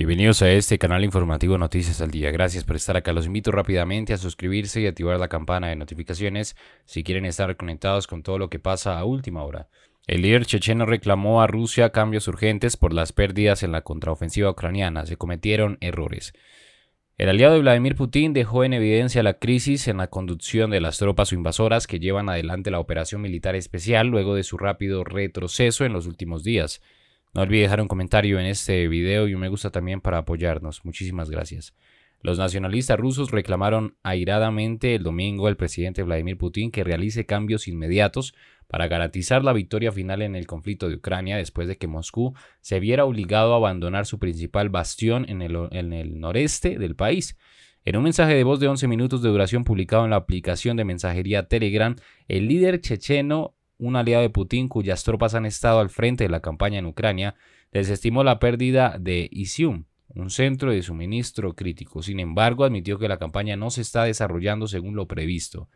Bienvenidos a este canal informativo Noticias al Día. Gracias por estar acá. Los invito rápidamente a suscribirse y activar la campana de notificaciones si quieren estar conectados con todo lo que pasa a última hora. El líder checheno reclamó a Rusia cambios urgentes por las pérdidas en la contraofensiva ucraniana. Se cometieron errores. El aliado de Vladimir Putin dejó en evidencia la crisis en la conducción de las tropas invasoras que llevan adelante la operación militar especial luego de su rápido retroceso en los últimos días. No olvide dejar un comentario en este video y un me gusta también para apoyarnos. Muchísimas gracias. Los nacionalistas rusos reclamaron airadamente el domingo al presidente Vladimir Putin que realice cambios inmediatos para garantizar la victoria final en el conflicto de Ucrania después de que Moscú se viera obligado a abandonar su principal bastión en el, en el noreste del país. En un mensaje de voz de 11 minutos de duración publicado en la aplicación de mensajería Telegram, el líder checheno un aliado de Putin cuyas tropas han estado al frente de la campaña en Ucrania, desestimó la pérdida de Isium, un centro de suministro crítico. Sin embargo, admitió que la campaña no se está desarrollando según lo previsto.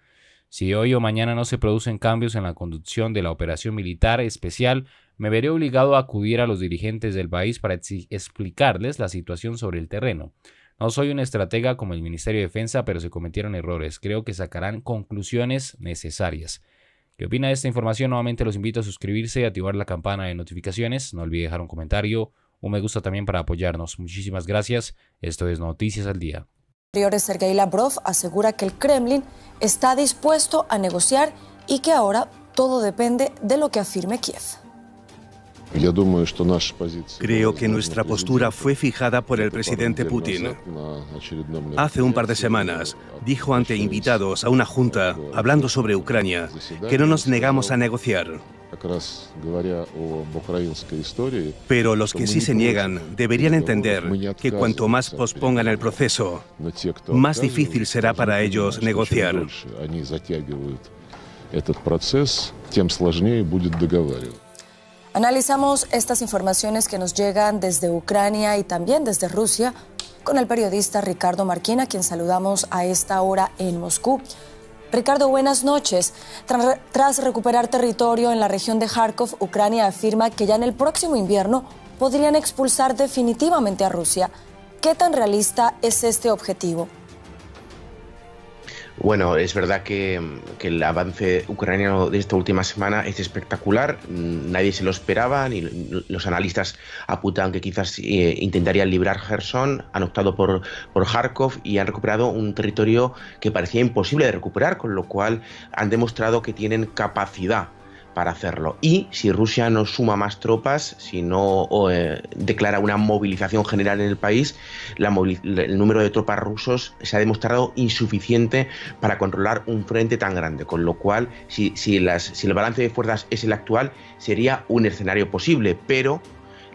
Si hoy o mañana no se producen cambios en la conducción de la operación militar especial, me veré obligado a acudir a los dirigentes del país para explicarles la situación sobre el terreno. No soy un estratega como el Ministerio de Defensa, pero se cometieron errores. Creo que sacarán conclusiones necesarias. ¿Qué opina de esta información? Nuevamente los invito a suscribirse y activar la campana de notificaciones. No olvide dejar un comentario, un me gusta también para apoyarnos. Muchísimas gracias. Esto es Noticias al Día. Sergei Lavrov asegura que el Kremlin está dispuesto a negociar y que ahora todo depende de lo que afirme Kiev. Creo que nuestra postura fue fijada por el presidente Putin. Hace un par de semanas dijo ante invitados a una junta, hablando sobre Ucrania, que no nos negamos a negociar. Pero los que sí se niegan deberían entender que cuanto más pospongan el proceso, más difícil será para ellos negociar. Analizamos estas informaciones que nos llegan desde Ucrania y también desde Rusia con el periodista Ricardo Marquina, a quien saludamos a esta hora en Moscú. Ricardo, buenas noches. Tras, recuperar territorio en la región de Kharkov, Ucrania afirma que ya en el próximo invierno podrían expulsar definitivamente a Rusia. ¿Qué tan realista es este objetivo? Bueno, es verdad que, el avance ucraniano de esta última semana es espectacular. Nadie se lo esperaba, ni los analistas apuntan que quizás eh, intentarían librar Gerson. Han optado por, por Kharkov y han recuperado un territorio que parecía imposible de recuperar, con lo cual han demostrado que tienen capacidad para hacerlo. Y si Rusia no suma más tropas, si no eh, declara una movilización general en el país, la el número de tropas rusos se ha demostrado insuficiente para controlar un frente tan grande. Con lo cual, si, si, las, si el balance de fuerzas es el actual, sería un escenario posible, pero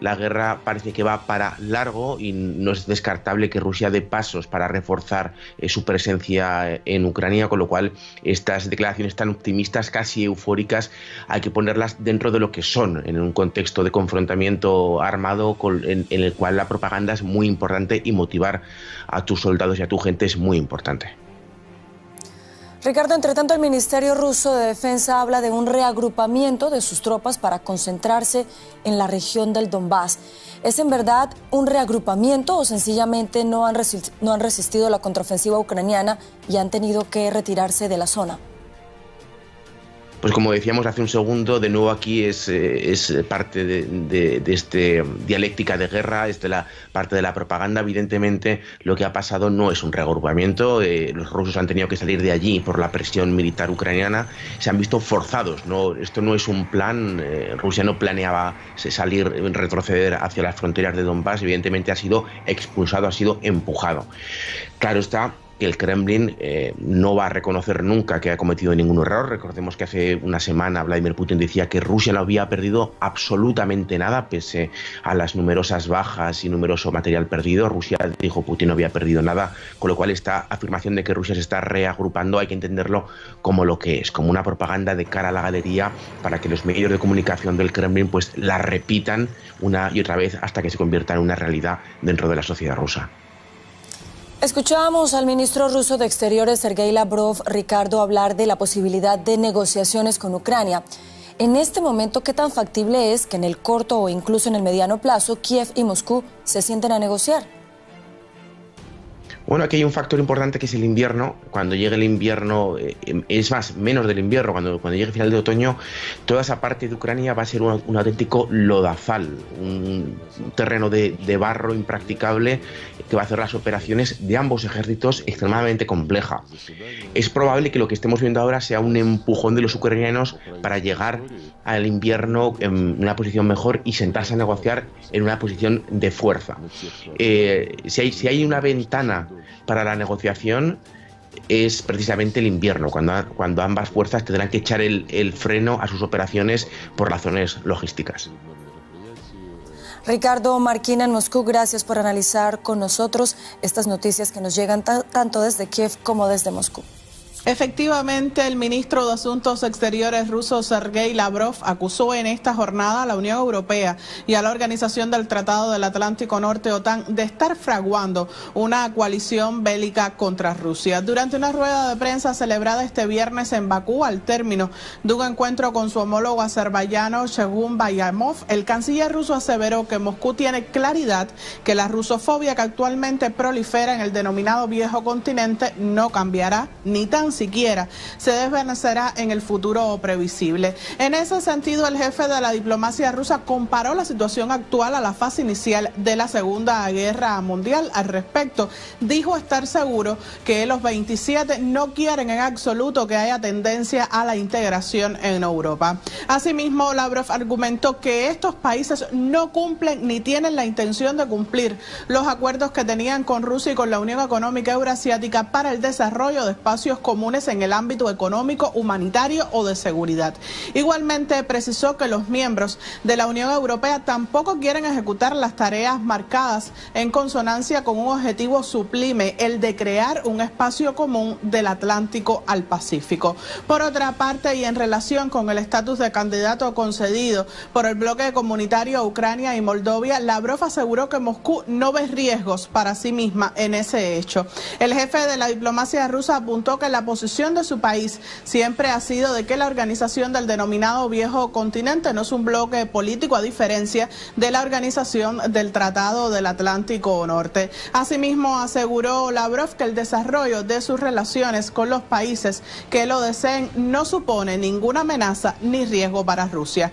la guerra parece que va para largo y no es descartable que Rusia dé pasos para reforzar eh, su presencia eh, en Ucrania, con lo cual estas declaraciones tan optimistas, casi eufóricas, hay que ponerlas dentro de lo que son, en un contexto de confrontamiento armado en el cual la propaganda es muy importante y motivar a tus soldados y a tu gente es muy importante. Ricardo, entre tanto, el Ministerio Ruso de Defensa habla de un reagrupamiento de sus tropas para concentrarse en la región del Donbass. ¿Es en verdad un reagrupamiento o sencillamente no han, no han resistido la contraofensiva ucraniana y han tenido que retirarse de la zona? pues como decíamos hace un segundo, de nuevo aquí es, eh, parte de, esta este dialéctica de guerra, es la parte de la propaganda. Evidentemente, lo que ha pasado no es un reagrupamiento. Eh, los rusos han tenido que salir de allí por la presión militar ucraniana. Se han visto forzados. No, esto no es un plan. Eh, Rusia no planeaba salir, retroceder hacia las fronteras de Donbass. Evidentemente, ha sido expulsado, ha sido empujado. Claro está el Kremlin eh, no va a reconocer nunca que ha cometido ningún error. Recordemos que hace una semana Vladimir Putin decía que Rusia no había perdido absolutamente nada, pese a las numerosas bajas y numeroso material perdido. Rusia dijo Putin no había perdido nada, con lo cual esta afirmación de que Rusia se está reagrupando hay que entenderlo como lo que es, como una propaganda de cara a la galería para que los medios de comunicación del Kremlin pues la repitan una y otra vez hasta que se convierta en una realidad dentro de la sociedad rusa. Escuchábamos al ministro ruso de Exteriores, Sergei Lavrov, Ricardo, hablar de la posibilidad de negociaciones con Ucrania. En este momento, ¿qué tan factible es que en el corto o incluso en el mediano plazo Kiev y Moscú se sienten a negociar? Bueno, aquí hay un factor importante que es el invierno. Cuando llegue el invierno, eh, em, es más, menos del invierno, cuando, cuando llegue el final de otoño, toda esa parte de Ucrania va a ser un, auténtico lodazal, un terreno de, barro impracticable que va a hacer las operaciones de ambos ejércitos extremadamente compleja. Es probable que lo que estemos viendo ahora sea un empujón de los ucranianos para llegar al invierno en una posición mejor y sentarse a negociar en una posición de fuerza. Eh, si, hay, si hay una ventana para la negociación es precisamente el invierno, cuando, ambas fuerzas tendrán que echar el, el freno a sus operaciones por razones logísticas. Ricardo Marquina en Moscú, gracias por analizar con nosotros estas noticias que nos llegan tanto desde Kiev como desde Moscú. Efectivamente, el ministro de Asuntos Exteriores ruso Sergei Lavrov acusó en esta jornada a la Unión Europea y a la Organización del Tratado del Atlántico Norte OTAN de estar fraguando una coalición bélica contra Rusia. Durante una rueda de prensa celebrada este viernes en Bakú al término de un encuentro con su homólogo azerbaiyano Shegun Bayamov, el canciller ruso aseveró que Moscú tiene claridad que la rusofobia que actualmente prolifera en el denominado viejo continente no cambiará ni tan siquiera se desvanecerá en el futuro previsible. En ese sentido, el jefe de la diplomacia rusa comparó la situación actual a la fase inicial de la Segunda Guerra Mundial. Al respecto, dijo estar seguro que los 27 no quieren en absoluto que haya tendencia a la integración en Europa. Asimismo, Lavrov argumentó que estos países no cumplen ni tienen la intención de cumplir los acuerdos que tenían con Rusia y con la Unión Económica Euroasiática para el desarrollo de espacios comunes comunes en el ámbito económico, humanitario o de seguridad. Igualmente precisó que los miembros de la Unión Europea tampoco quieren ejecutar las tareas marcadas en consonancia con un objetivo sublime, el de crear un espacio común del Atlántico al Pacífico. Por otra parte, y en relación con el estatus de candidato concedido por el bloque comunitario a Ucrania y Moldovia, Lavrov aseguró que Moscú no ve riesgos para sí misma en ese hecho. El jefe de la diplomacia rusa apuntó que la posición de su país siempre ha sido de que la organización del denominado viejo continente no es un bloque político a diferencia de la organización del Tratado del Atlántico Norte. Asimismo, aseguró Lavrov que el desarrollo de sus relaciones con los países que lo deseen no supone ninguna amenaza ni riesgo para Rusia.